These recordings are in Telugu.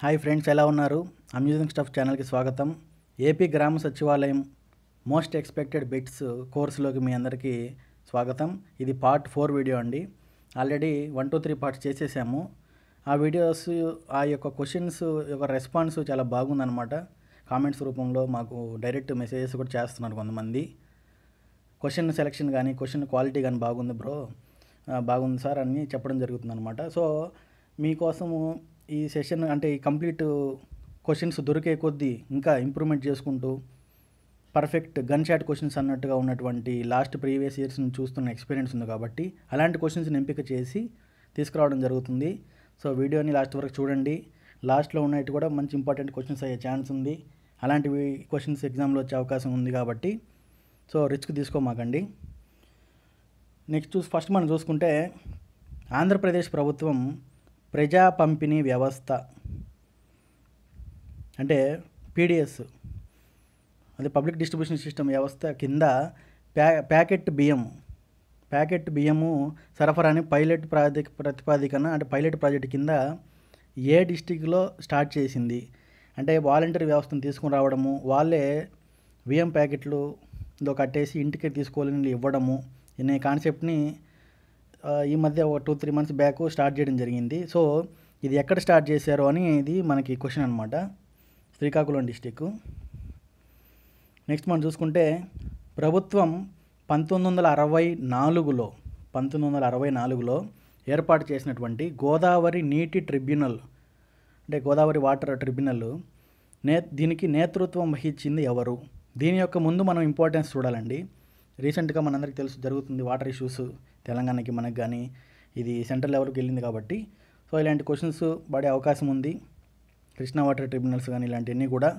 హాయ్ ఫ్రెండ్స్ ఎలా ఉన్నారు అమ్యూజింగ్ స్టఫ్ ఛానల్కి స్వాగతం ఏపీ గ్రామ సచివాలయం మోస్ట్ ఎక్స్పెక్టెడ్ బిట్స్ కోర్సులోకి మీ అందరికీ స్వాగతం ఇది పార్ట్ ఫోర్ వీడియో అండి already one two three parts చేసేసాము ఆ వీడియోస్ ఆ యొక్క క్వశ్చన్స్ యొక్క రెస్పాన్స్ చాలా బాగుందనమాట కామెంట్స్ రూపంలో మాకు డైరెక్ట్ మెసేజెస్ కూడా చేస్తున్నారు కొంతమంది క్వశ్చన్ సెలెక్షన్ కానీ క్వశ్చన్ క్వాలిటీ కానీ బాగుంది బ్రో బాగుంది సార్ అని చెప్పడం జరుగుతుంది అనమాట సో మీకోసము ఈ సెషన్ అంటే ఈ కంప్లీట్ క్వశ్చన్స్ దొరికే కొద్దీ ఇంకా ఇంప్రూవ్మెంట్ చేసుకుంటూ పర్ఫెక్ట్ గన్ షాట్ క్వశ్చన్స్ అన్నట్టుగా ఉన్నటువంటి లాస్ట్ ప్రీవియస్ ఇయర్స్ నుంచి చూస్తున్న ఎక్స్పీరియన్స్ ఉంది కాబట్టి అలాంటి క్వశ్చన్స్ని ఎంపిక చేసి తీసుకురావడం జరుగుతుంది సో వీడియోని లాస్ట్ వరకు చూడండి లాస్ట్లో ఉన్నట్టు కూడా మంచి ఇంపార్టెంట్ క్వశ్చన్స్ అయ్యే ఛాన్స్ ఉంది అలాంటివి క్వశ్చన్స్ ఎగ్జామ్లో వచ్చే అవకాశం ఉంది కాబట్టి సో రిస్క్ తీసుకోమాకండి నెక్స్ట్ చూసి ఫస్ట్ మనం చూసుకుంటే ఆంధ్రప్రదేశ్ ప్రభుత్వం ప్రజా పంపిణీ వ్యవస్థ అంటే పీడిఎస్ అది పబ్లిక్ డిస్ట్రిబ్యూషన్ సిస్టమ్ వ్యవస్థ కింద ప్యా ప్యాకెట్ బియ్యం ప్యాకెట్ బియ్యము సరఫరాని పైలట్ ప్రాతి ప్రతిపాదికన అంటే పైలట్ ప్రాజెక్ట్ కింద ఏ డిస్టిక్లో స్టార్ట్ చేసింది అంటే వాలంటీర్ వ్యవస్థను తీసుకుని రావడము వాళ్ళే బియ్యం ప్యాకెట్లు ఇందులో కట్టేసి ఇంటికి తీసుకోవాలని ఇవ్వడము అనే కాన్సెప్ట్ని ఈ మధ్య ఒక two three months back start చేయడం జరిగింది సో ఇది ఎక్కడ స్టార్ట్ చేశారు అని ఇది మనకి క్వశ్చన్ అనమాట శ్రీకాకుళం డిస్టిక్ నెక్స్ట్ మనం చూసుకుంటే ప్రభుత్వం పంతొమ్మిది వందల అరవై నాలుగులో పంతొమ్మిది వందల అరవై నాలుగులో ఏర్పాటు చేసినటువంటి గోదావరి నీటి ట్రిబ్యునల్ అంటే గోదావరి వాటర్ ట్రిబ్యునల్ నే దీనికి నేతృత్వం వహించింది ఎవరు దీని యొక్క ముందు మనం ఇంపార్టెన్స్ చూడాలండి రీసెంట్గా మనందరికీ తెలుసు జరుగుతుంది వాటర్ ఇష్యూస్ తెలంగాణకి మనకు కానీ ఇది సెంట్రల్ లెవెల్కి వెళ్ళింది కాబట్టి సో ఇలాంటి క్వశ్చన్స్ పడే అవకాశం ఉంది కృష్ణా వాటర్ ట్రిబ్యునల్స్ కానీ ఇలాంటివన్నీ కూడా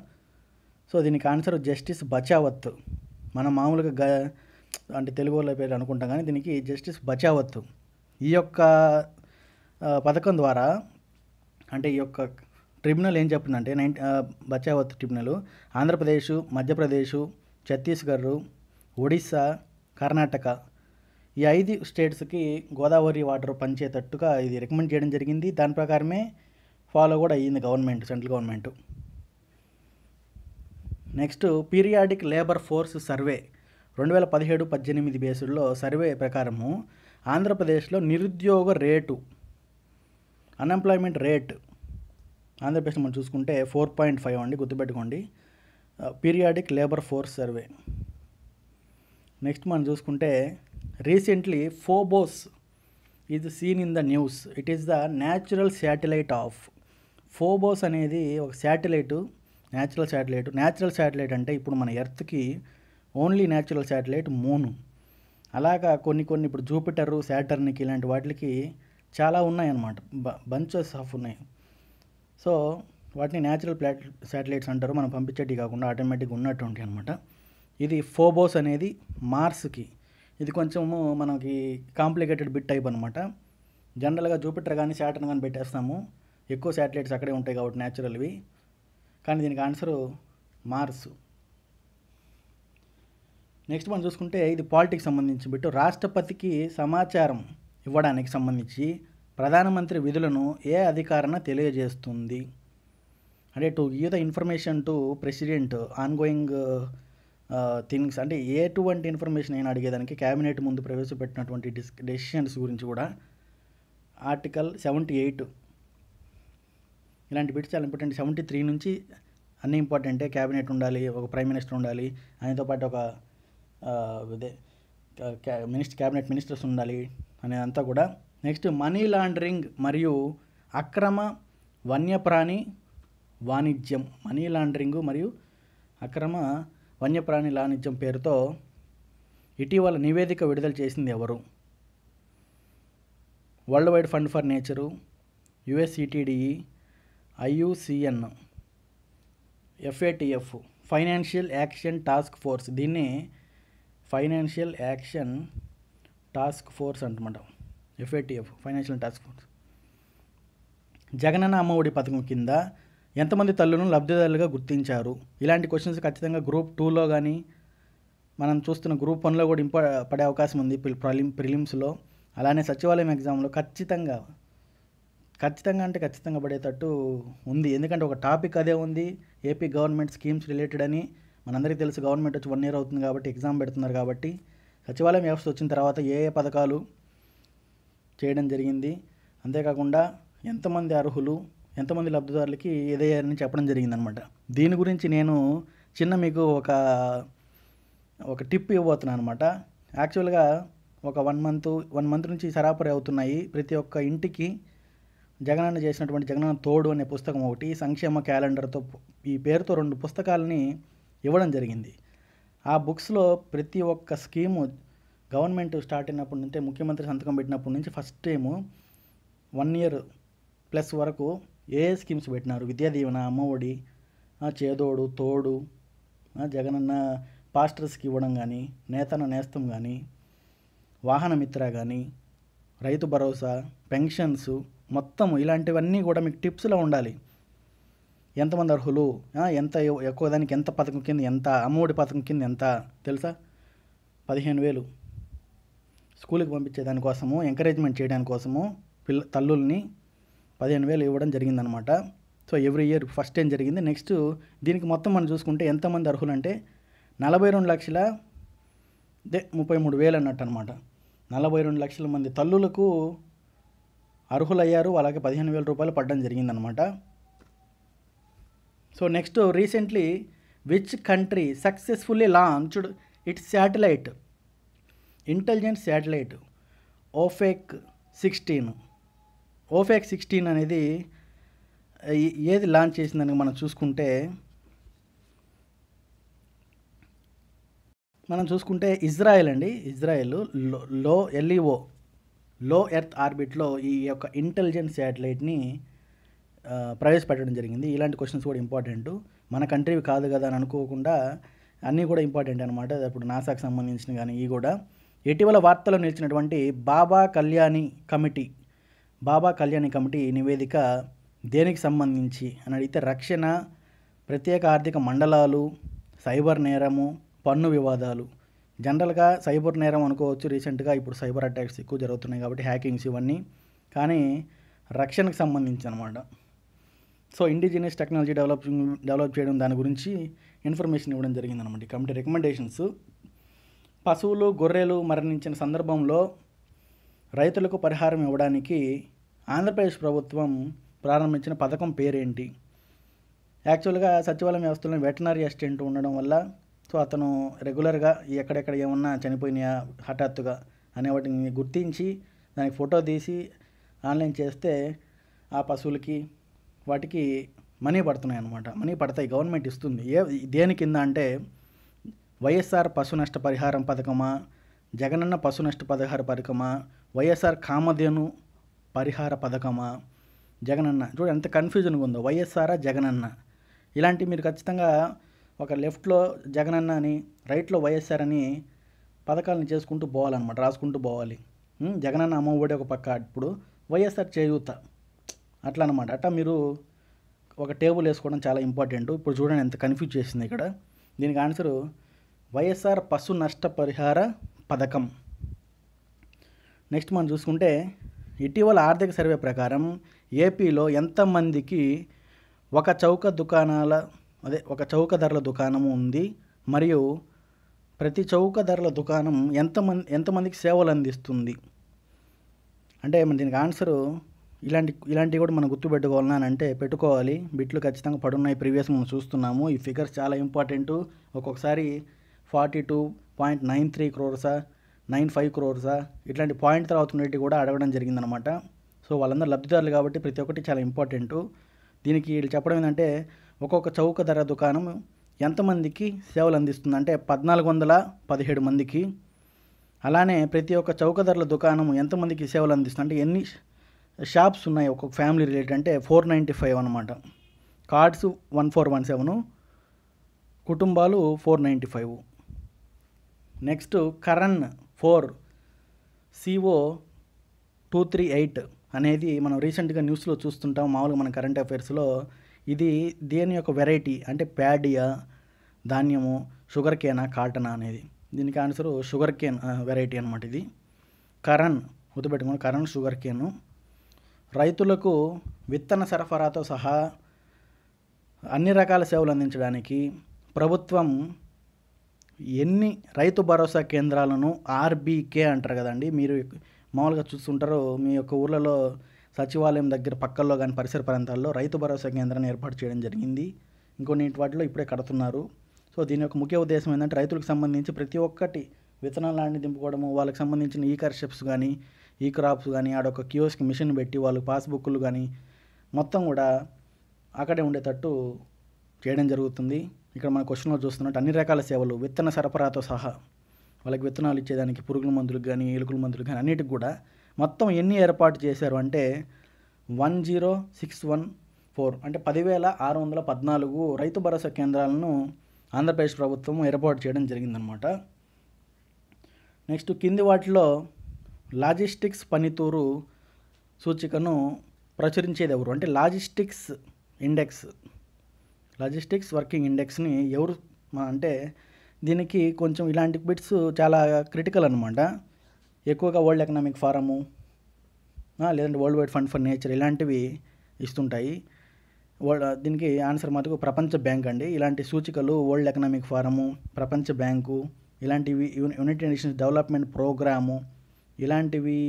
సో దీనికి ఆన్సర్ జస్టిస్ బచావత్ మన మామూలుగా గ అంటే తెలుగు వాళ్ళ పేరు అనుకుంటాం కానీ దీనికి జస్టిస్ బచావత్ ఈ యొక్క పథకం ద్వారా అంటే ఈ యొక్క ట్రిబ్యునల్ ఏం చెప్పిందంటే నైన్ బచావత్ ట్రిబ్యునల్ ఆంధ్రప్రదేశ్ మధ్యప్రదేశ్ ఛత్తీస్గఢ్ ఒడిశా కర్ణాటక ఈ ఐదు స్టేట్స్కి గోదావరి వాటర్ పంచేటట్టుగా ఇది రికమెండ్ చేయడం జరిగింది దాని ప్రకారమే ఫాలో కూడా అయ్యింది government central government next periodic labour force survey రెండు వేల పదిహేడు పద్దెనిమిది బేసుల్లో సర్వే ప్రకారము ఆంధ్రప్రదేశ్లో నిరుద్యోగ రేటు అన్ఎంప్లాయ్మెంట్ రేట్ ఆంధ్రప్రదేశ్ మనం చూసుకుంటే ఫోర్ పాయింట్ ఫైవ్ అండి గుర్తుపెట్టుకోండి periodic labour force survey next మనం చూసుకుంటే recently Phobos is seen in the news it is the natural satellite of Phobos అనేది ఒక satellite natural satellite natural satellite అంటే ఇప్పుడు మన ఎర్త్కి ఓన్లీ న్యాచురల్ శాటిలైట్ మూన్ అలాగా కొన్ని కొన్ని ఇప్పుడు జూపిటరు శాటర్నికి ఇలాంటి వాటికి చాలా ఉన్నాయన్నమాట బ బంచెస్ ఆఫ్ ఉన్నాయి సో వాటిని న్యాచురల్ ప్లాట్ శాటిలైట్స్ అంటారు మనం పంపించేటివి కాకుండా ఆటోమేటిక్గా ఉన్నట్టు ఉంటాయి అనమాట ఇది ఫోబోస్ అనేది మార్స్కి ఇది కొంచెము మనకి కాంప్లికేటెడ్ బిట్ టైప్ అనమాట జనరల్గా జూపిటర్ కానీ శాటర్న్ కానీ పెట్టేస్తాము ఎక్కువ శాటిలైట్స్ అక్కడే ఉంటాయి కాబట్టి న్యాచురల్వి కానీ దీనికి ఆన్సరు మార్స్ నెక్స్ట్ మనం చూసుకుంటే ఇది పాలిటిక్స్ సంబంధించి బిట్టు రాష్ట్రపతికి సమాచారం ఇవ్వడానికి సంబంధించి ప్రధానమంత్రి విధులను ఏ అధికారణ తెలియజేస్తుంది అంటే to give the information to president ongoing things అంటే ఎటువంటి ఇన్ఫర్మేషన్ నేను అడిగేదానికి క్యాబినెట్ ముందు ప్రవేశపెట్టినటువంటి డిస్ డెసిషన్స్ గురించి కూడా ఆర్టికల్ సెవెంటీ ఎయిట్ ఇలాంటి బిట్స్ చాలా ఇంపార్టెంట్ సెవెంటీ త్రీ నుంచి అన్ని ఇంపార్టెంటే క్యాబినెట్ ఉండాలి ఒక ప్రైమ్ మినిస్టర్ ఉండాలి ఆయనతో పాటు ఒక ఇదే మినిస్టర్ క్యాబినెట్ మినిస్టర్స్ ఉండాలి అనేదంతా కూడా నెక్స్ట్ మనీ లాండరింగ్ మరియు అక్రమ వన్యప్రాణి వాణిజ్యం మనీ లాండరింగ్ మరియు అక్రమ వన్యప్రాణి లాణిజ్యం పేరుతో ఇటీవల నివేదిక విడుదల చేసింది ఎవరు World wide fund for nature యుఎస్ఈటీడీఈ IUCN FATF financial action task force దీన్ని ఫైనాన్షియల్ యాక్షన్ టాస్క్ ఫోర్స్ అంటమాట FATF financial task force Jagananna Amma Vodi పథకం కింద ఎంతమంది తల్లులను లబ్ధిదారులుగా గుర్తించారు ఇలాంటి క్వశ్చన్స్ ఖచ్చితంగా గ్రూప్ టూలో కానీ మనం చూస్తున్న గ్రూప్ వన్లో కూడా ఇంప పడే అవకాశం ఉంది ప్రిలిమ్ ప్రిలిమ్స్లో అలానే సచివాలయం ఎగ్జామ్లో ఖచ్చితంగా ఖచ్చితంగా అంటే ఖచ్చితంగా పడేటట్టు ఉంది ఎందుకంటే ఒక టాపిక్ అదే ఉంది ఏపీ గవర్నమెంట్ స్కీమ్స్ రిలేటెడ్ అని మనందరికీ తెలుసు గవర్నమెంట్ వచ్చి వన్ ఇయర్ అవుతుంది కాబట్టి ఎగ్జామ్ పెడుతున్నారు కాబట్టి సచివాలయం వ్యవస్థ వచ్చిన తర్వాత ఏ ఏ పథకాలు చేయడం జరిగింది అంతేకాకుండా ఎంతమంది అర్హులు ఎంతమంది లబ్ధిదారులకి ఇదయ్యారని చెప్పడం జరిగిందనమాట దీని గురించి నేను చిన్న మీకు ఒక ఒక టిప్ ఇవ్వబోతున్నాను అనమాట యాక్చువల్గా ఒక వన్ మంత్ వన్ మంత్ నుంచి సరాపరి అవుతున్నాయి ప్రతి ఒక్క ఇంటికి జగనన్న చేసినటువంటి జగనన్న తోడు అనే పుస్తకం ఒకటి సంక్షేమ క్యాలెండర్తో ఈ పేరుతో రెండు పుస్తకాలని ఇవ్వడం జరిగింది ఆ బుక్స్లో ప్రతి ఒక్క స్కీము గవర్నమెంట్ స్టార్ట్ అయినప్పటి నుంచే ముఖ్యమంత్రి సంతకం పెట్టినప్పటి నుంచి first time one year plus వరకు ఏ స్కీమ్స్ పెట్టినారు విద్యా దీవెన అమ్మఒడి చేదోడు తోడు జగనన్న పాస్టర్స్కి ఇవ్వడం కానీ నేతన నేస్తం కానీ వాహనమిత్ర కానీ రైతు భరోసా పెన్షన్స్ మొత్తం ఇలాంటివన్నీ కూడా మీకు టిప్స్లో ఉండాలి ఎంతమంది అర్హులు ఎంత ఎక్కువ దానికి ఎంత పథకం కింద ఎంత అమ్మఒడి పథకం కింద ఎంత తెలుసా పదిహేను వేలు స్కూల్కి పంపించే దానికోసము ఎంకరేజ్మెంట్ చేయడానికోసము పిల్ల తల్లుల్ని పదిహేను వేలు ఇవ్వడం జరిగిందనమాట so every year first time జరిగింది నెక్స్ట్ దీనికి మొత్తం మనం చూసుకుంటే ఎంతమంది అర్హులంటే నలభై రెండు లక్షల అదే ముప్పై మూడు వేలు అన్నట్టు అనమాట నలభై రెండు లక్షల మంది తల్లులకు అర్హులయ్యారు అలాగే పదిహేను వేల రూపాయలు పడడం జరిగిందనమాట so next recently which country successfully launched its satellite intelligent satellite Ofek sixteen Ofek sixteen అనేది ఏది లాంచ్ చేసిందని మనం చూసుకుంటే మనం చూసుకుంటే ఇజ్రాయెల్ అండి ఇజ్రాయెల్ లో లో ఎల్ఈఓ లో ఎర్త్ ఆర్బిట్లో ఈ యొక్క ఇంటెలిజెన్స్ శాటిలైట్ని ప్రవేశపెట్టడం జరిగింది ఇలాంటి క్వశ్చన్స్ కూడా ఇంపార్టెంట్ మన కంట్రీవి కాదు కదా అని అనుకోకుండా అన్నీ కూడా ఇంపార్టెంట్ అనమాట ఇప్పుడు నాసాకు సంబంధించిన కానీ ఇవి కూడా ఇటీవల వార్తలో నిలిచినటువంటి బాబా కళ్యాణి కమిటీ బాబా కళ్యాణి కమిటీ నివేదిక దేనికి సంబంధించి అని అడిగితే రక్షణ ప్రత్యేక ఆర్థిక మండలాలు సైబర్ నేరము పన్ను వివాదాలు జనరల్గా సైబర్ నేరం అనుకోవచ్చు రీసెంట్గా ఇప్పుడు సైబర్ అటాక్స్ ఎక్కువ జరుగుతున్నాయి కాబట్టి హ్యాకింగ్స్ ఇవన్నీ కానీ రక్షణకు సంబంధించి అనమాట so indigenous technology developing develop చేయడం దాని గురించి ఇన్ఫర్మేషన్ ఇవ్వడం జరిగిందనమాట కమిటీ రికమెండేషన్స్ పశువులు గొర్రెలు మరణించిన సందర్భంలో రైతులకు పరిహారం ఇవ్వడానికి ఆంధ్రప్రదేశ్ ప్రభుత్వం ప్రారంభించిన పథకం పేరేంటి యాక్చువల్గా సచివాలయం వ్యవస్థలో వెటనరీ అసిస్టెంట్ ఉండడం వల్ల సో అతను రెగ్యులర్గా ఎక్కడెక్కడ ఏమన్నా చనిపోయినాయా హఠాత్తుగా అనే వాటిని గుర్తించి దానికి ఫోటో తీసి ఆన్లైన్ చేస్తే ఆ పశువులకి వాటికి మనీ పడుతున్నాయి అనమాట మనీ పడతాయి గవర్నమెంట్ ఇస్తుంది ఏ దేని కింద అంటే వైఎస్ఆర్ పశు నష్ట పరిహారం పథకమా జగనన్న పశు నష్ట పరిహార పథకమా వైఎస్ఆర్ కామధేను పరిహార పథకమా జగనన్న చూడు ఎంత కన్ఫ్యూజన్గా ఉందో వైఎస్ఆరా జగనన్న ఇలాంటి మీరు ఖచ్చితంగా ఒక లెఫ్ట్లో జగనన్న అని రైట్లో వైఎస్ఆర్ అని పథకాలను చేసుకుంటూ పోవాలన్నమాట రాసుకుంటూ పోవాలి జగనన్న అమ్మఒడి ఒక పక్క ఇప్పుడు వైఎస్ఆర్ చేయూత అట్లా అనమాట అట్లా మీరు ఒక టేబుల్ వేసుకోవడం చాలా ఇంపార్టెంట్ ఇప్పుడు చూడండి ఎంత కన్ఫ్యూజ్ చేసింది ఇక్కడ దీనికి ఆన్సరు వైఎస్ఆర్ పశు నష్ట పరిహార పథకం నెక్స్ట్ మనం చూసుకుంటే ఇటీవల ఆర్థిక సర్వే ప్రకారం ఏపీలో ఎంతమందికి ఒక చౌక దుకాణాల అదే ఒక చౌక ధరల దుకాణము ఉంది మరియు ప్రతి చౌక ధరల దుకాణం ఎంతమంది ఎంతమందికి సేవలు అందిస్తుంది అంటే మన దీనికి ఆన్సరు ఇలాంటి ఇలాంటివి కూడా మనం గుర్తుపెట్టుకోవాలని అంటే పెట్టుకోవాలి బిట్లు ఖచ్చితంగా పడున్నాయి ప్రీవియస్ మనం చూస్తున్నాము ఈ ఫిగర్స్ చాలా ఇంపార్టెంటు ఒక్కొక్కసారి forty two point nine three క్రోర్సా నైన్ ఫైవ్ క్రోర్సా ఇట్లాంటి పాయింట్ తర్వాత ఉండేవి కూడా అడగడం జరిగిందనమాట సో వాళ్ళందరూ లబ్ధిదారులు కాబట్టి ప్రతి ఒక్కటి చాలా ఇంపార్టెంట్ దీనికి వీళ్ళు చెప్పడం ఏంటంటే ఒక్కొక్క చౌక ధర దుకాణం ఎంతమందికి సేవలు అందిస్తుంది అంటే పద్నాలుగు వందల పదిహేడు మందికి అలానే ప్రతి ఒక్క చౌక ధరల దుకాణం ఎంతమందికి సేవలు అందిస్తుంది అంటే ఎన్ని షాప్స్ ఉన్నాయి ఒక్కొక్క ఫ్యామిలీ రిలేటెడ్ అంటే ఫోర్ నైంటీ ఫైవ్ అనమాట cards one four one seven కుటుంబాలు ఫోర్ నైంటీ ఫైవ్ నెక్స్ట్ కరణ్ four CO two three eight అనేది మనం రీసెంట్గా న్యూస్లో చూస్తుంటాం మామూలుగా మన కరెంట్ అఫైర్స్లో ఇది దేని యొక్క వెరైటీ అంటే ప్యాడియా ధాన్యము షుగర్ కేనా కాటనా అనేది దీనికి ఆన్సర్ షుగర్ కేన్ వెరైటీ అనమాట ఇది కరణ్ గుర్తుపెట్టుకోండి కరణ్ షుగర్ కేను రైతులకు విత్తన సరఫరాతో సహా అన్ని రకాల సేవలు అందించడానికి ప్రభుత్వం ఎన్ని రైతు భరోసా కేంద్రాలను ఆర్బీకే అంటారు కదండి మీరు మామూలుగా చూస్తుంటారు మీ యొక్క ఊర్లలో సచివాలయం దగ్గర పక్కల్లో కానీ పరిసర ప్రాంతాల్లో రైతు భరోసా కేంద్రాన్ని ఏర్పాటు చేయడం జరిగింది ఇంకొన్ని వాటిలో ఇప్పుడే కడుతున్నారు సో దీని యొక్క ముఖ్య ఉద్దేశం ఏంటంటే రైతులకు సంబంధించి ప్రతి ఒక్కటి విత్తనాలు లాంటి దింపుకోవడము వాళ్ళకి సంబంధించిన ఈ కర్షిప్స్ కానీ ఈ క్రాప్స్ కానీ ఆడొక కియోస్కి మిషన్ పెట్టి వాళ్ళకి పాస్బుక్లు కానీ మొత్తం కూడా అక్కడే ఉండేటట్టు చేయడం జరుగుతుంది ఇక్కడ మన క్వశ్చన్లో చూస్తున్నట్టు అన్ని రకాల సేవలు విత్తన సరఫరాతో సహా వాళ్ళకి విత్తనాలు ఇచ్చేదానికి పురుగుల మందులకు కానీ ఎలుకల మందులు కానీ అన్నిటికి కూడా మొత్తం ఎన్ని ఏర్పాటు చేశారు అంటే one zero six one four అంటే పదివేల ఆరు వందల పద్నాలుగు రైతు భరోసా కేంద్రాలను ఆంధ్రప్రదేశ్ ప్రభుత్వం ఏర్పాటు చేయడం జరిగిందనమాట నెక్స్ట్ కింది వాటిలో లాజిస్టిక్స్ పనితూరు సూచికను ప్రచురించేది ఎవరు అంటే లాజిస్టిక్స్ ఇండెక్స్ లాజిస్టిక్స్ వర్కింగ్ ఇండెక్స్ని ఎవరు అంటే దీనికి కొంచెం ఇలాంటి బిట్స్ చాలా క్రిటికల్ అనమాట ఎక్కువగా వరల్డ్ ఎకనామిక్ ఫారము లేదంటే world wide fund for nature ఇలాంటివి ఇస్తుంటాయి దీనికి ఆన్సర్ మాత్రం ప్రపంచ బ్యాంక్ అండి ఇలాంటి సూచికలు వరల్డ్ ఎకనామిక్ ఫారము ప్రపంచ బ్యాంకు ఇలాంటివి యునైటెడ్ నేషన్స్ డెవలప్మెంట్ ప్రోగ్రాము ఇలాంటివి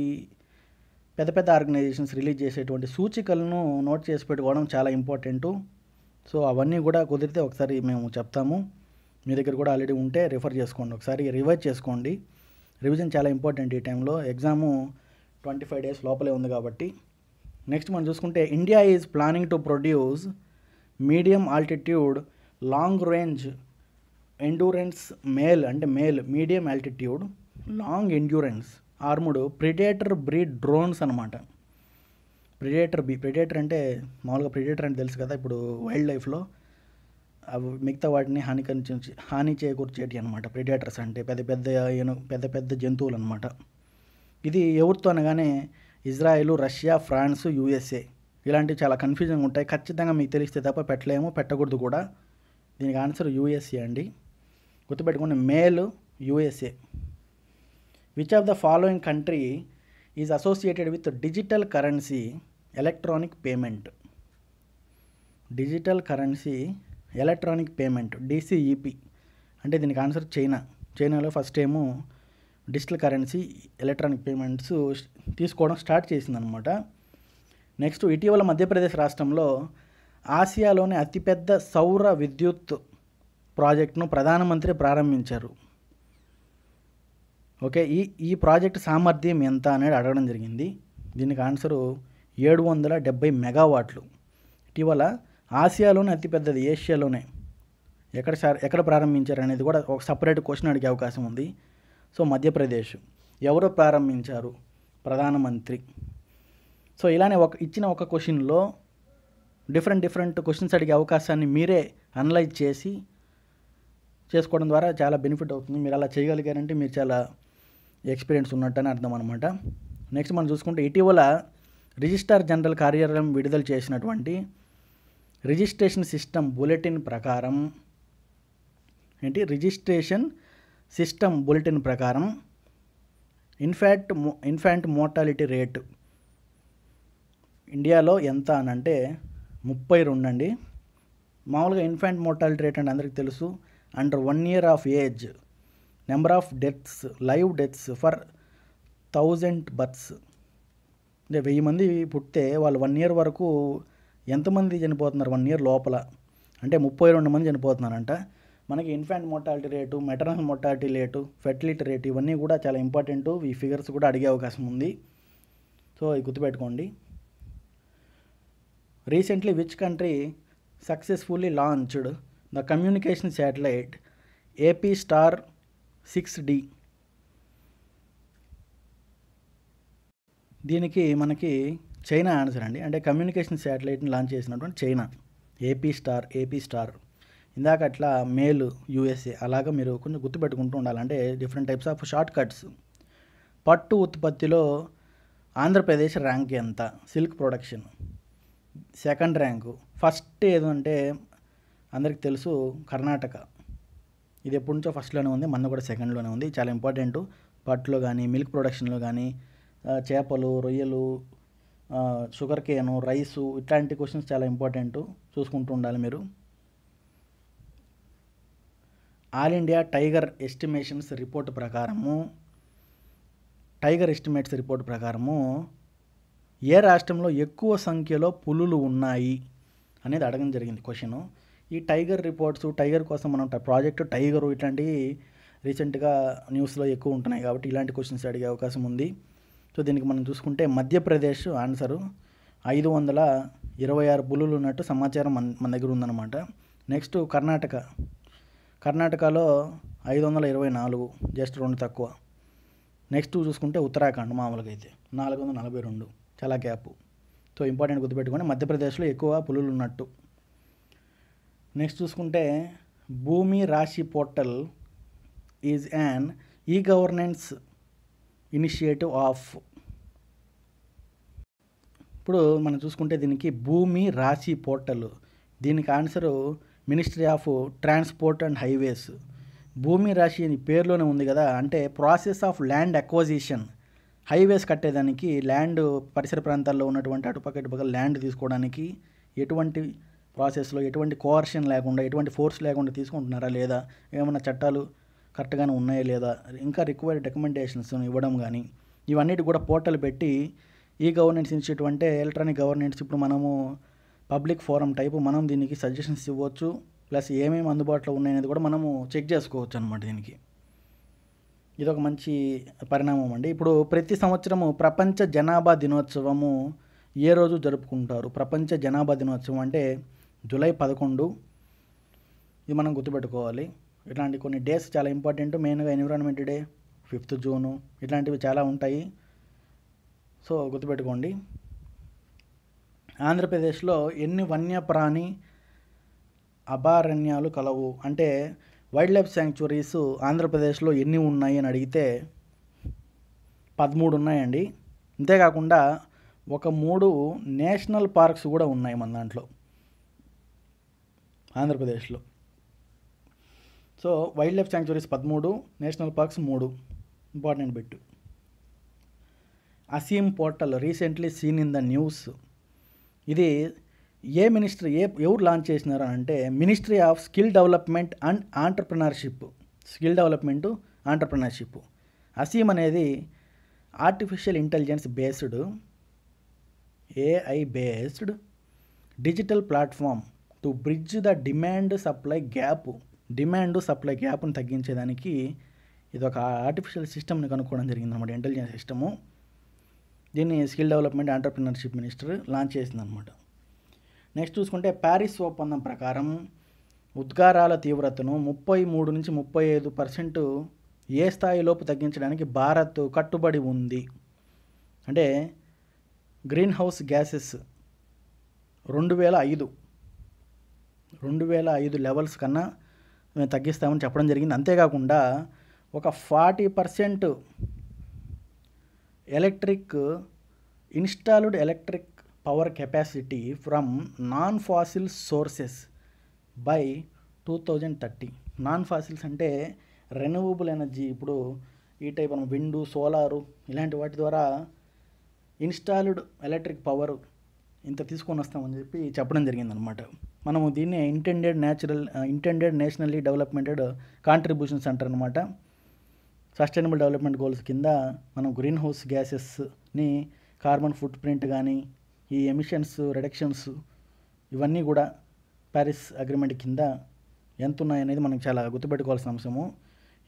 పెద్ద పెద్ద ఆర్గనైజేషన్స్ రిలీజ్ చేసేటువంటి సూచికలను నోట్ చేసి పెట్టుకోవడం చాలా ఇంపార్టెంటు సో అవన్నీ కూడా కుదిరితే ఒకసారి మేము చెప్తాము మీ దగ్గర కూడా ఆల్రెడీ ఉంటే రిఫర్ చేసుకోండి ఒకసారి రివైజ్ చేసుకోండి రివిజన్ చాలా ఇంపార్టెంట్ ఈ టైంలో ఎగ్జాము ట్వంటీ ఫైవ్ డేస్ లోపలే ఉంది కాబట్టి నెక్స్ట్ మనం చూసుకుంటే India is planning to produce medium altitude long range endurance male అంటే male medium altitude long endurance armed predator breed drones అనమాట ప్రిడేటర్ బి ప్రిడేటర్ అంటే మామూలుగా ప్రిడేటర్ అంటే తెలుసు కదా ఇప్పుడు వైల్డ్ లైఫ్లో అవి మిగతా వాటిని హాని కనిచి హాని చేకూర్చేటి అనమాట ప్రిడేటర్స్ అంటే పెద్ద పెద్ద ఏను పెద్ద పెద్ద జంతువులు అనమాట ఇది ఎవరితో అనగానే ఇజ్రాయెల్ రష్యా ఫ్రాన్స్ యూఎస్ఏ ఇలాంటివి చాలా కన్ఫ్యూజన్గా ఉంటాయి ఖచ్చితంగా మీకు తెలిస్తే తప్ప పెట్టలేము పెట్టకూడదు కూడా దీనికి ఆన్సర్ యూఎస్ఏ అండి గుర్తుపెట్టుకున్న మేల్ USA which of the following country is associated with digital currency electronic payment digital currency electronic payment DCEP అంటే దీనికి ఆన్సర్ చైనా చైనాలో ఫస్ట్ ఏమో డిజిటల్ కరెన్సీ ఎలక్ట్రానిక్ పేమెంట్స్ తీసుకోవడం స్టార్ట్ చేసిందనమాట నెక్స్ట్ ఇటీవల మధ్యప్రదేశ్ రాష్ట్రంలో ఆసియాలోని అతిపెద్ద సౌర విద్యుత్ ప్రాజెక్టును ప్రధానమంత్రి ప్రారంభించారు ఓకే ఈ ఈ ప్రాజెక్ట్ సామర్థ్యం ఎంత అనేది అడగడం జరిగింది దీనికి ఆన్సరు ఏడు వందల డెబ్బై మెగావాట్లు ఇటీవల ఆసియాలోనే అతిపెద్దది ఏషియాలోనే ఎక్కడ ఎక్కడ ప్రారంభించారు అనేది కూడా ఒక సపరేట్ క్వశ్చన్ అడిగే అవకాశం ఉంది సో మధ్యప్రదేశ్ ఎవరు ప్రారంభించారు ప్రధానమంత్రి సో ఇలానే ఒక ఇచ్చిన ఒక క్వశ్చన్లో డిఫరెంట్ డిఫరెంట్ క్వశ్చన్స్ అడిగే అవకాశాన్ని మీరే అనలైజ్ చేసి చేసుకోవడం ద్వారా చాలా బెనిఫిట్ అవుతుంది మీరు అలా చేయగలిగారంటే మీరు చాలా ఎక్స్పీరియన్స్ ఉన్నట్టని అర్థం అనమాట నెక్స్ట్ మనం చూసుకుంటే ఇటీవల రిజిస్టార్ జనరల్ కార్యాలయం విడుదల చేసినటువంటి రిజిస్ట్రేషన్ సిస్టమ్ బులెటిన్ ప్రకారం ఏంటి రిజిస్ట్రేషన్ సిస్టమ్ బులెటిన్ ప్రకారం ఇన్ఫాంట్ ఇన్ఫాంట్ మోర్టాలిటీ రేటు ఇండియాలో ఎంత అనంటే ముప్పై అండి మామూలుగా ఇన్ఫాంట్ మోర్టాలిటీ రేట్ అంటే అందరికీ తెలుసు under one year of age number of deaths live deaths for thousand births అంటే వెయ్యి మంది పుట్టితే వాళ్ళు వన్ ఇయర్ వరకు ఎంతమంది చనిపోతున్నారు వన్ ఇయర్ లోపల అంటే ముప్పై రెండు మంది చనిపోతున్నారంట మనకి infant mortality rate maternal mortality rate fertility rate ఇవన్నీ కూడా చాలా ఇంపార్టెంట్ ఈ ఫిగర్స్ కూడా అడిగే అవకాశం ఉంది సో ఇది గుర్తుపెట్టుకోండి recently which country successfully launched the communication satellite AP star six D దీనికి మనకి చైనా ఆన్సర్ అండి అంటే కమ్యూనికేషన్ శాటిలైట్ని లాంచ్ చేసినటువంటి China AP star AP star ఇందాక అట్లా మేలు యూఎస్ఏ అలాగా మీరు కొంచెం గుర్తుపెట్టుకుంటూ ఉండాలంటే different types of shortcuts పట్టు ఉత్పత్తిలో ఆంధ్రప్రదేశ్ ర్యాంక్ ఎంత silk production second rank first ఏదంటే అందరికి తెలుసు కర్ణాటక ఇది ఎప్పటి నుంచో ఫస్ట్లోనే ఉంది మన కూడా సెకండ్లోనే ఉంది చాలా ఇంపార్టెంట్ పట్లో కానీ మిల్క్ ప్రొడక్షన్లో కానీ చేపలు రొయ్యలు షుగర్ కేను రైసు ఇట్లాంటి క్వశ్చన్స్ చాలా ఇంపార్టెంట్ చూసుకుంటూ ఉండాలి మీరు all India tiger estimations report ప్రకారము టైగర్ ఎస్టిమేట్స్ రిపోర్ట్ ప్రకారము ఏ రాష్ట్రంలో ఎక్కువ సంఖ్యలో పులులు ఉన్నాయి అనేది అడగడం జరిగింది క్వశ్చను ఈ టైగర్ రిపోర్ట్స్ టైగర్ కోసం మనం ప్రాజెక్టు టైగర్ ఇట్లాంటివి రీసెంట్గా న్యూస్లో ఎక్కువ ఉంటున్నాయి కాబట్టి ఇలాంటి క్వశ్చన్స్ అడిగే అవకాశం ఉంది సో దీనికి మనం చూసుకుంటే మధ్యప్రదేశ్ ఆన్సరు ఐదు వందల ఇరవై ఆరు పులులు ఉన్నట్టు సమాచారం మన మన దగ్గర ఉందన్నమాట నెక్స్ట్ కర్ణాటక కర్ణాటకలో ఐదు వందల ఇరవై నాలుగు జస్ట్ రెండు తక్కువ నెక్స్ట్ చూసుకుంటే ఉత్తరాఖండ్ మామూలుగా అయితే నాలుగు వందల నలభై రెండు చాలా గ్యాప్ సో ఇంపార్టెంట్ గుర్తుపెట్టుకొని మధ్యప్రదేశ్లో ఎక్కువ పులులు ఉన్నట్టు నెక్స్ట్ చూసుకుంటే Bhoomi Rashi portal is an e governance initiative of ఇప్పుడు మనం చూసుకుంటే దీనికి భూమి రాశి పోర్టల్ దీనికి answer ministry of transport and highways Bhoomi Rashi అని పేరులోనే ఉంది కదా అంటే process of land acquisition highways కట్టేదానికి ల్యాండ్ పరిసర ప్రాంతాల్లో ఉన్నటువంటి అటుపక్క ఇటుపక్క ల్యాండ్ తీసుకోవడానికి ఎటువంటి ప్రాసెస్లో ఎటువంటి కోఆర్షన్ లేకుండా ఎటువంటి ఫోర్స్ లేకుండా తీసుకుంటున్నారా లేదా ఏమైనా చట్టాలు కరెక్ట్గానే ఉన్నాయా లేదా ఇంకా రిక్వైర్డ్ రికమెండేషన్స్ ఇవ్వడం కానీ ఇవన్నీ కూడా పోర్టల్ పెట్టి ఈ గవర్నెన్స్ ఇన్స్టిట్యూట్ అంటే ఎలక్ట్రానిక్ గవర్నెన్స్ ఇప్పుడు మనము పబ్లిక్ ఫోరం టైపు మనం దీనికి సజెషన్స్ ఇవ్వచ్చు ప్లస్ ఏమేమి అందుబాటులో ఉన్నాయనేది కూడా మనము చెక్ చేసుకోవచ్చు అనమాట దీనికి ఇదొక మంచి పరిణామం అండి ఇప్పుడు ప్రతి సంవత్సరము ప్రపంచ జనాభా దినోత్సవము ఏ రోజు జరుపుకుంటారు ప్రపంచ జనాభా దినోత్సవం అంటే జూలై పదకొండు ఇది మనం గుర్తుపెట్టుకోవాలి ఇట్లాంటి కొన్ని డేస్ చాలా ఇంపార్టెంట్ మెయిన్గా ఎన్విరాన్మెంట్ డే ఫిఫ్త్ జూను ఇట్లాంటివి చాలా ఉంటాయి సో గుర్తుపెట్టుకోండి ఆంధ్రప్రదేశ్లో ఎన్ని వన్యప్రాణి అభయారణ్యాలు కలవు అంటే వైల్డ్ లైఫ్ శాంక్చురీస్ ఆంధ్రప్రదేశ్లో ఎన్ని ఉన్నాయి అని అడిగితే పదమూడు ఉన్నాయండి అంతేకాకుండా ఒక మూడు నేషనల్ పార్క్స్ కూడా ఉన్నాయి మన దాంట్లో ఆంధ్రప్రదేశ్లో సో వైల్డ్ లైఫ్ శాంక్చురీస్ పదమూడు నేషనల్ పార్క్స్ మూడు important bit Aseem portal recently seen in the news ఇది ఏ మినిస్ట్రీ ఏ ఎవరు లాంచ్ చేసినారు అంటే ministry of skill development and entrepreneurship skill development entrepreneurship Aseem అనేది artificial intelligence based AI based digital platform to bridge the demand supply gap demand supply గ్యాప్ను తగ్గించేదానికి ఇది ఒక ఆర్టిఫిషియల్ సిస్టమ్ని కనుక్కోవడం జరిగింది అనమాట ఇంటెలిజెన్స్ సిస్టము దీన్ని skill development entrepreneurship minister launch చేసిందనమాట నెక్స్ట్ చూసుకుంటే ప్యారిస్ ఒప్పందం ప్రకారం ఉద్గారాల తీవ్రతను ముప్పై మూడు నుంచి ముప్పై ఐదు పర్సెంట్ ఏ స్థాయిలోపు తగ్గించడానికి భారత్ కట్టుబడి ఉంది అంటే గ్రీన్ హౌస్ గ్యాసెస్ రెండు వేల ఐదు రెండు వేల ఐదు లెవెల్స్ కన్నా మేము తగ్గిస్తామని చెప్పడం జరిగింది అంతేకాకుండా ఒక forty percent electric installed electric power capacity from non fossil sources by two thousand thirty non fossils అంటే రెన్యూవబుల్ ఎనర్జీ ఇప్పుడు ఈ టైప్ మనం విండు సోలారు ఇలాంటి వాటి ద్వారా ఇన్స్టాల్డ్ ఎలక్ట్రిక్ పవర్ ఇంత తీసుకొని వస్తామని చెప్పి చెప్పడం జరిగిందనమాట మనము దీన్ని intended natural intended nationally development contributions అంటారు అనమాట సస్టైనబుల్ డెవలప్మెంట్ గోల్స్ కింద మనం గ్రీన్ హౌస్ గ్యాసెస్ని కార్బన్ ఫుట్ ప్రింట్ కానీ ఈ ఎమిషన్స్ రిడక్షన్స్ ఇవన్నీ కూడా ప్యారిస్ అగ్రిమెంట్ కింద ఎంత ఉన్నాయనేది మనం చాలా గుర్తుపెట్టుకోవాల్సిన అంశము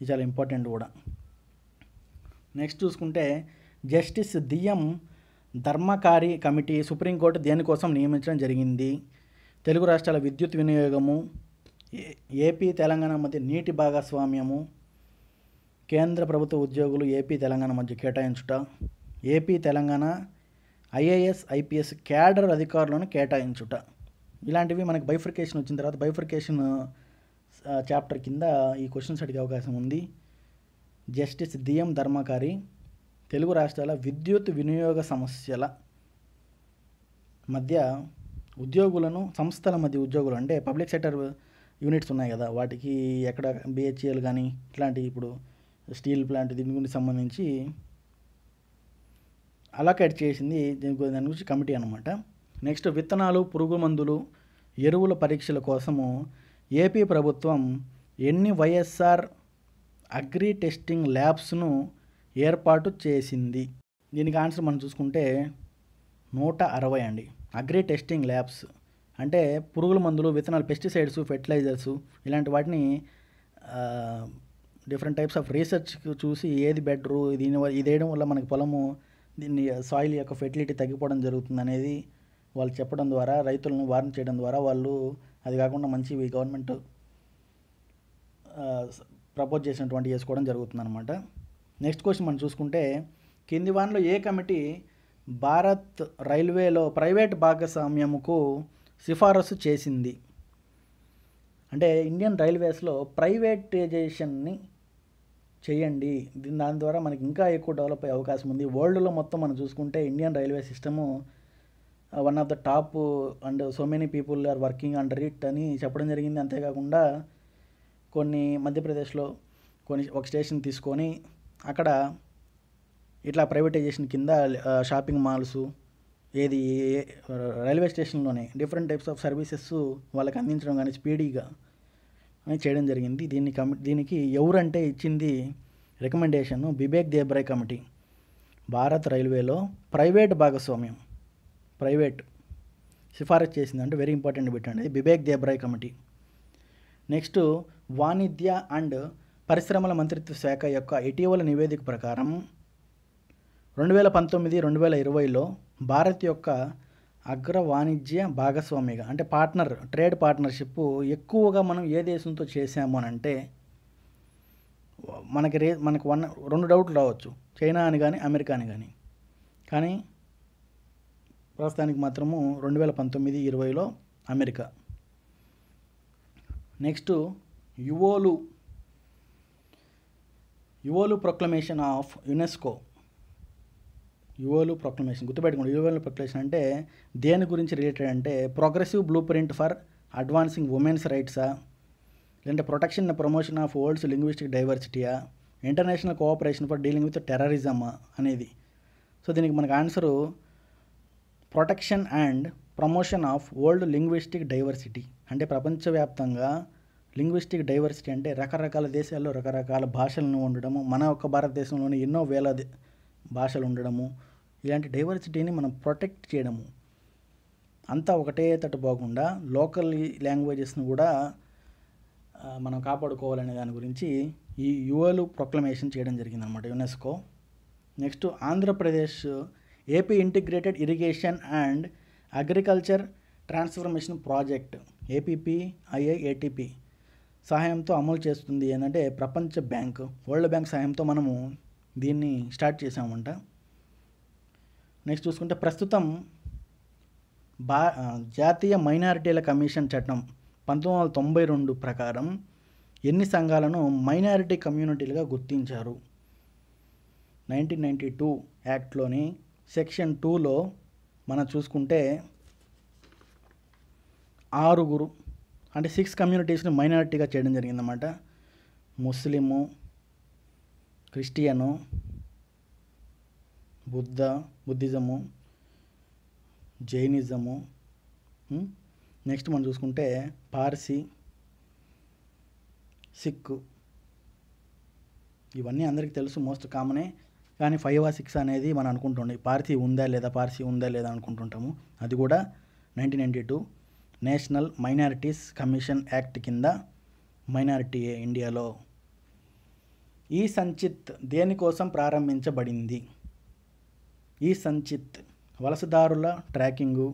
ఇది చాలా ఇంపార్టెంట్ కూడా నెక్స్ట్ చూసుకుంటే justice D M Dharmadhikari committee Supreme Court దేనికోసం నియమించడం జరిగింది తెలుగు రాష్ట్రాల విద్యుత్ వినియోగము ఏపీ తెలంగాణ మధ్య నీటి భాగస్వామ్యము కేంద్ర ప్రభుత్వ ఉద్యోగులు ఏపీ తెలంగాణ మధ్య కేటాయించుట AP Telangana IAS IPS cadre అధికారులను కేటాయించుట ఇలాంటివి మనకి బైఫర్కేషన్ వచ్చిన తర్వాత బైఫర్కేషన్ చాప్టర్ కింద ఈ క్వశ్చన్స్ అడిగే అవకాశం ఉంది జస్టిస్ దియం ధర్మకారి తెలుగు రాష్ట్రాల విద్యుత్ వినియోగ సమస్యల మధ్య ఉద్యోగులను సంస్థల మధ్య ఉద్యోగులు అంటే పబ్లిక్ సెక్టర్ యూనిట్స్ ఉన్నాయి కదా వాటికి ఎక్కడ బిహెచ్ఎల్ కానీ e ఇట్లాంటివి ఇప్పుడు స్టీల్ ప్లాంట్ దీని గురించి సంబంధించి అలాకేట్ చేసింది దీని దాని గురించి కమిటీ అనమాట నెక్స్ట్ విత్తనాలు పురుగు మందులు ఎరువుల పరీక్షల కోసము ఏపీ ప్రభుత్వం ఎన్ని వైఎస్ఆర్ అగ్రి టెస్టింగ్ ల్యాబ్స్ను ఏర్పాటు చేసింది దీనికి ఆన్సర్ మనం చూసుకుంటే నూట అరవై అండి అగ్రి టెస్టింగ్ ల్యాబ్స్ అంటే పురుగుల మందులు విత్తనాలు పెస్టిసైడ్స్ ఫెర్టిలైజర్స్ ఇలాంటి వాటిని డిఫరెంట్ టైప్స్ ఆఫ్ రీసెర్చ్ చూసి ఏది బెటరు దీని ఇది వేయడం వల్ల మనకి పొలము దీన్ని సాయిల్ యొక్క ఫెర్టిలిటీ తగ్గిపోవడం జరుగుతుంది అనేది వాళ్ళు చెప్పడం ద్వారా రైతులను వార్న్ చేయడం ద్వారా వాళ్ళు అది కాకుండా మంచి గవర్నమెంట్ ప్రపోజ్ చేసినటువంటి చేసుకోవడం జరుగుతుంది అనమాట నెక్స్ట్ క్వశ్చన్ మనం చూసుకుంటే కింది వానలో ఏ కమిటీ భారత్ రైల్వేలో ప్రైవేట్ భాగస్వామ్యముకు సిఫారసు చేసింది అంటే ఇండియన్ రైల్వేస్లో ప్రైవేటైజేషన్ని చేయండి దీని దాని ద్వారా మనకి ఇంకా ఎక్కువ డెవలప్ అయ్యే అవకాశం ఉంది వరల్డ్లో మొత్తం మనం చూసుకుంటే Indian railway system one of the top and so many people are working under it అని చెప్పడం జరిగింది అంతేకాకుండా కొన్ని మధ్యప్రదేశ్లో కొన్ని ఒక స్టేషన్ తీసుకొని అక్కడ ఇట్లా ప్రైవేటైజేషన్ కింద షాపింగ్ మాల్స్ ఏది రైల్వే స్టేషన్లోనే డిఫరెంట్ టైప్స్ ఆఫ్ సర్వీసెస్ వాళ్ళకి అందించడం కానీ స్పీడీగా అని చేయడం జరిగింది దీన్ని కమి దీనికి ఎవరంటే ఇచ్చింది రికమెండేషన్ బిబేక్ దేబ్రాయ్ కమిటీ భారత్ రైల్వేలో ప్రైవేట్ భాగస్వామ్యం ప్రైవేట్ సిఫారసు చేసింది అంటే వెరీ ఇంపార్టెంట్ బిట్ అండి బిబేక్ దేబ్రాయ్ కమిటీ నెక్స్ట్ వాణిజ్య అండ్ పరిశ్రమల మంత్రిత్వ శాఖ యొక్క ఇటీవల నివేదిక ప్రకారం రెండు వేల పంతొమ్మిది రెండు వేల ఇరవైలో భారత్ యొక్క అగ్ర వాణిజ్య భాగస్వామిగా అంటే పార్ట్నర్ ట్రేడ్ పార్ట్నర్షిప్ ఎక్కువగా మనం ఏ దేశంతో చేసాము అని అంటే మనకి రే మనకు వన్ రెండు డౌట్లు రావచ్చు చైనా అని కానీ అమెరికా అని కానీ కానీ ప్రస్తుతానికి మాత్రము రెండు వేల పంతొమ్మిది ఇరవైలో America next Yuelu Yuelu proclamation of UNESCO Yuelu proclamation గుర్తుపెట్టుకోండి యువలు ప్రొక్లమేషన్ అంటే దేని గురించి రిలేటెడ్ అంటే progressive blueprint for advancing women's రైట్సా లేదంటే protection and promotion of world's linguistic డైవర్సిటీయా international cooperation for dealing with terrorism అనేది సో దీనికి మనకు answer protection and promotion of world linguistic diversity అంటే ప్రపంచవ్యాప్తంగా లింగ్విస్టిక్ డైవర్సిటీ అంటే రకరకాల దేశాల్లో రకరకాల భాషలను ఉండడము మన యొక్క భారతదేశంలోని ఎన్నో వేల భాషలు ఉండడము ఇలాంటి డైవర్సిటీని మనం ప్రొటెక్ట్ చేయడము అంతా ఒకటే తట్టు పోకుండా లోకల్ లాంగ్వేజెస్ను కూడా మనం కాపాడుకోవాలనే దాని గురించి ఈ యువలు ప్రొక్లమేషన్ చేయడం జరిగిందనమాట UNESCO next Andhra Pradesh AP integrated irrigation and agriculture transformation project APP IIATP సహాయంతో అమలు చేస్తుంది ఏంటంటే ప్రపంచ బ్యాంక్ వరల్డ్ బ్యాంక్ సహాయంతో మనము దీన్ని స్టార్ట్ చేసామంట నెక్స్ట్ చూసుకుంటే ప్రస్తుతం భా జాతీయ మైనారిటీల కమిషన్ చట్టం పంతొమ్మిది వందల తొంభై రెండు ప్రకారం ఎన్ని సంఘాలను మైనారిటీ కమ్యూనిటీలుగా గుర్తించారు నైన్టీన్ నైంటీ టూ యాక్ట్లోని సెక్షన్ టూలో మనం చూసుకుంటే ఆరుగురు అంటే సిక్స్ కమ్యూనిటీస్ని మైనారిటీగా చేయడం జరిగిందన్నమాట Muslim Christian Buddha Buddhism Jainism next మనం చూసుకుంటే పార్సీ సిక్కు ఇవన్నీ అందరికీ తెలుసు మోస్ట్ కామనే కానీ ఫైవ్ ఆ సిక్స్ అనేది మనం అనుకుంటుండే పార్సీ ఉందా లేదా పార్సీ ఉందా లేదా అనుకుంటుంటాము అది కూడా nineteen ninety two national minorities commission act కింద మైనారిటీ ఇండియాలో ఈ సంచిత్ దేనికోసం ప్రారంభించబడింది ఈ సంచిత్ వలసదారుల ట్రాకింగు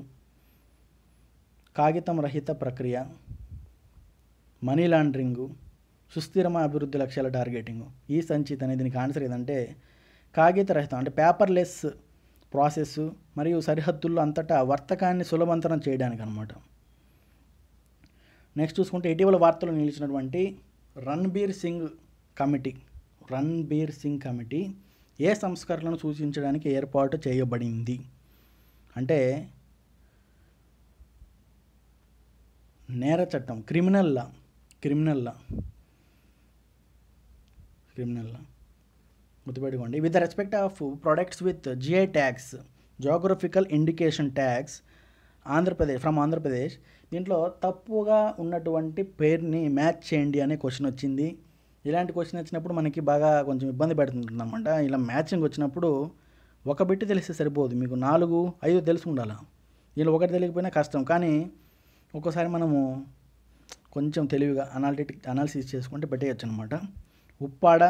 కాగితం రహిత ప్రక్రియ మనీ లాండరింగు సుస్థిరమ అభివృద్ధి లక్ష్యాల టార్గెటింగ్ ఈ సంచిత్ అనేది దీనికి ఆన్సర్ ఏదంటే కాగిత రహితం అంటే పేపర్లెస్ ప్రాసెస్ మరియు సరిహద్దుల్లో అంతటా వర్తకాన్ని సులభంతరం చేయడానికి అనమాట నెక్స్ట్ చూసుకుంటే ఇటీవల వార్తలు నిలిచినటువంటి రణ్బీర్ సింగ్ కమిటీ రణ్బీర్ సింగ్ కమిటీ ఏ సంస్కరణను సూచించడానికి ఏర్పాటు చేయబడింది అంటే నేర చట్టం criminal law criminal law criminal law గుర్తుపెట్టుకోండి with respect of products with GI tax geographical indication tax Andhra Pradesh from Andhra Pradesh దీంట్లో తప్పుగా ఉన్నటువంటి పేరుని మ్యాచ్ చేయండి అనే క్వశ్చన్ వచ్చింది ఇలాంటి క్వశ్చన్ వచ్చినప్పుడు మనకి బాగా కొంచెం ఇబ్బంది అనమాట ఇలా మ్యాచింగ్ వచ్చినప్పుడు ఒక బిట్టు తెలిస్తే సరిపోదు మీకు నాలుగు ఐదు తెలిసి ఉండాలి ఇలా ఒకటి తెలియకపోయినా కష్టం కానీ ఒక్కోసారి మనము కొంచెం తెలివిగా అనాలిటిక్ అనాలిసిస్ చేసుకుంటే పెట్టేయచ్చు అనమాట ఉప్పాడ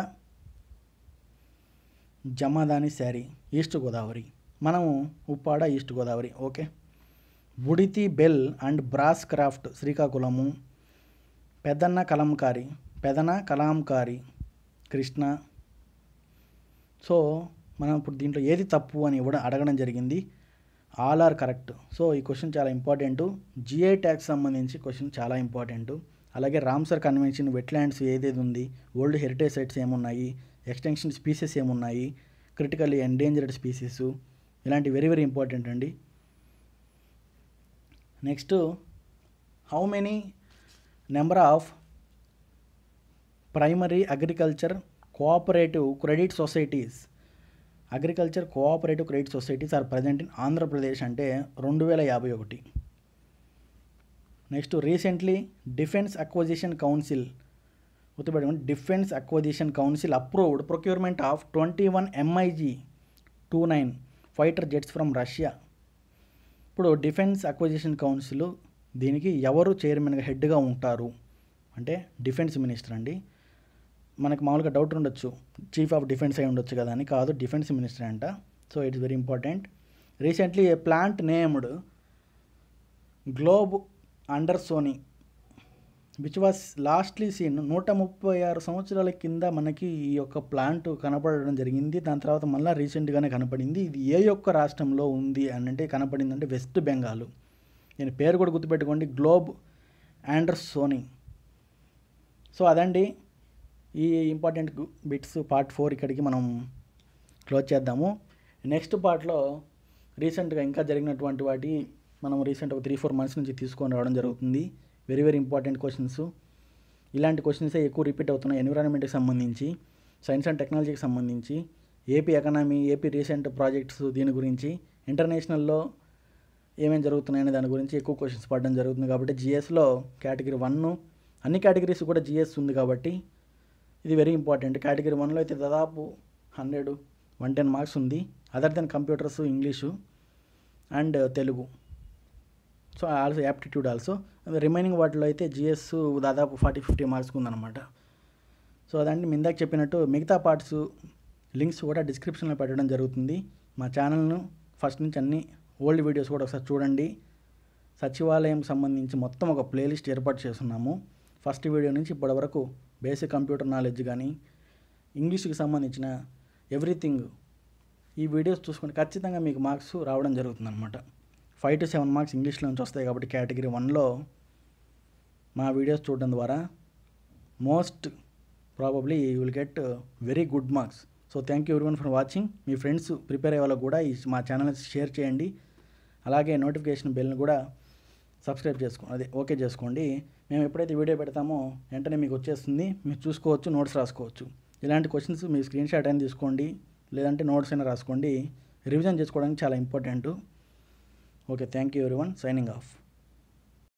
జమాదాని శారీ ఈస్ట్ గోదావరి మనము ఉప్పాడ ఈస్ట్ గోదావరి ఓకే ఉడితి bell and brass craft Srikakulam Pedana Kalamkari Pedana Kalamkari Krishna so మనం ఇప్పుడు దీంట్లో ఏది తప్పు అని ఇవ్వడం అడగడం జరిగింది ఆల్ ఆర్ కరెక్ట్ సో ఈ క్వశ్చన్ చాలా ఇంపార్టెంటు జిఐ ట్యాక్స్ సంబంధించి క్వశ్చన్ చాలా ఇంపార్టెంటు అలాగే రామ్సర్ కన్వెన్షన్ వెట్లాండ్స్ ఏదేది ఉంది వరల్డ్ హెరిటేజ్ సైట్స్ ఏమున్నాయి ఎక్స్టెన్షన్ స్పీసెస్ ఏమున్నాయి క్రిటికల్లీ ఎండేంజర్డ్ స్పీసెస్ ఇలాంటి వెరీ వెరీ ఇంపార్టెంట్ అండి next how many number of primary agriculture cooperative credit societies agriculture cooperative credit societies are present in Andhra Pradesh అంటే రెండు వేల యాభై ఒకటి next recently defence acquisition council గుర్తుపెట్టి defence acquisition council approved procurement of twenty one MiG two nine fighter jets from Russia ఇప్పుడు డిఫెన్స్ అక్వజిషన్ కౌన్సిల్ దీనికి ఎవరు చైర్మన్గా హెడ్గా ఉంటారు అంటే డిఫెన్స్ మినిస్టర్ అండి మనకు మామూలుగా డౌట్ ఉండొచ్చు చీఫ్ ఆఫ్ డిఫెన్స్ అయి ఉండొచ్చు కదా అని కాదు డిఫెన్స్ మినిస్టర్ అంట so it's very important recently a plant named globe under Sony which was lastly seen నూట ముప్పై ఆరు సంవత్సరాల కింద మనకి ఈ యొక్క ప్లాంట్ కనపడడం జరిగింది దాని తర్వాత మళ్ళీ రీసెంట్గానే కనపడింది ఇది ఏ యొక్క రాష్ట్రంలో ఉంది అని అంటే కనపడింది అంటే వెస్ట్ బెంగాల్ నేను పేరు కూడా గుర్తుపెట్టుకోండి గ్లోబ్ అండర్ సోనీ సో అదండి ఈ ఇంపార్టెంట్ బిట్స్ పార్ట్ ఫోర్ ఇక్కడికి మనం క్లోజ్ చేద్దాము నెక్స్ట్ పార్ట్లో రీసెంట్గా ఇంకా జరిగినటువంటి వాటి మనం రీసెంట్ ఒక త్రీ ఫోర్ మంత్స్ నుంచి తీసుకొని రావడం జరుగుతుంది వెరీ వెరీ ఇంపార్టెంట్ క్వశ్చన్స్ ఇలాంటి క్వశ్చన్సే ఎక్కువ రిపీట్ అవుతున్నాయి ఎన్విరాన్మెంట్కి సంబంధించి సైన్స్ అండ్ టెక్నాలజీకి సంబంధించి AP economy AP recent projects దీని గురించి ఇంటర్నేషనల్లో ఏమేమి జరుగుతున్నాయనే దాని గురించి ఎక్కువ క్వశ్చన్స్ పడడం జరుగుతుంది కాబట్టి జిఎస్లో కేటగిరీ వన్ అన్ని కేటగిరీస్ కూడా జిఎస్ ఉంది కాబట్టి ఇది వెరీ ఇంపార్టెంట్ కేటగిరీ వన్లో అయితే దాదాపు హండ్రెడ్ వన్ టెన్ మార్క్స్ ఉంది other than computers English and Telugu so also aptitude also remaining వాటిలో అయితే జిఎస్ దాదాపు ఫార్టీ ఫిఫ్టీ మార్క్స్ ఉందన్నమాట సో అదండి ఇందాక చెప్పినట్టు మిగతా పార్ట్స్ లింక్స్ కూడా డిస్క్రిప్షన్లో పెట్టడం జరుగుతుంది మా ఛానల్ను ఫస్ట్ నుంచి అన్ని ఓల్డ్ వీడియోస్ కూడా ఒకసారి చూడండి సచివాలయం సంబంధించి మొత్తం ఒక ప్లేలిస్ట్ ఏర్పాటు చేస్తున్నాము ఫస్ట్ వీడియో నుంచి ఇప్పటివరకు బేసిక్ కంప్యూటర్ నాలెడ్జ్ కానీ ఇంగ్లీష్కి సంబంధించిన ఎవ్రీథింగ్ ఈ వీడియోస్ చూసుకుంటే ఖచ్చితంగా మీకు మార్క్స్ రావడం జరుగుతుంది అనమాట ఫైవ్ టు సెవెన్ మార్క్స్ ఇంగ్లీష్లో నుంచి వస్తాయి కాబట్టి కేటగిరీ వన్లో మా వీడియోస్ చూడడం ద్వారా most probably you will get very good marks so thank you everyone for watching మీ ఫ్రెండ్స్ ప్రిపేర్ అయ్యే వాళ్ళకు కూడా ఈ మా ఛానల్ షేర్ చేయండి అలాగే నోటిఫికేషన్ బెల్ని కూడా సబ్స్క్రైబ్ చేసుకోండి అదే ఓకే చేసుకోండి మేము ఎప్పుడైతే వీడియో పెడతామో వెంటనే మీకు వచ్చేస్తుంది మీరు చూసుకోవచ్చు నోట్స్ రాసుకోవచ్చు ఇలాంటి క్వశ్చన్స్ మీ స్క్రీన్ షాట్ అయినా తీసుకోండి లేదంటే నోట్స్ అయినా రాసుకోండి రివిజన్ చేసుకోవడానికి చాలా important okay thank you one signing of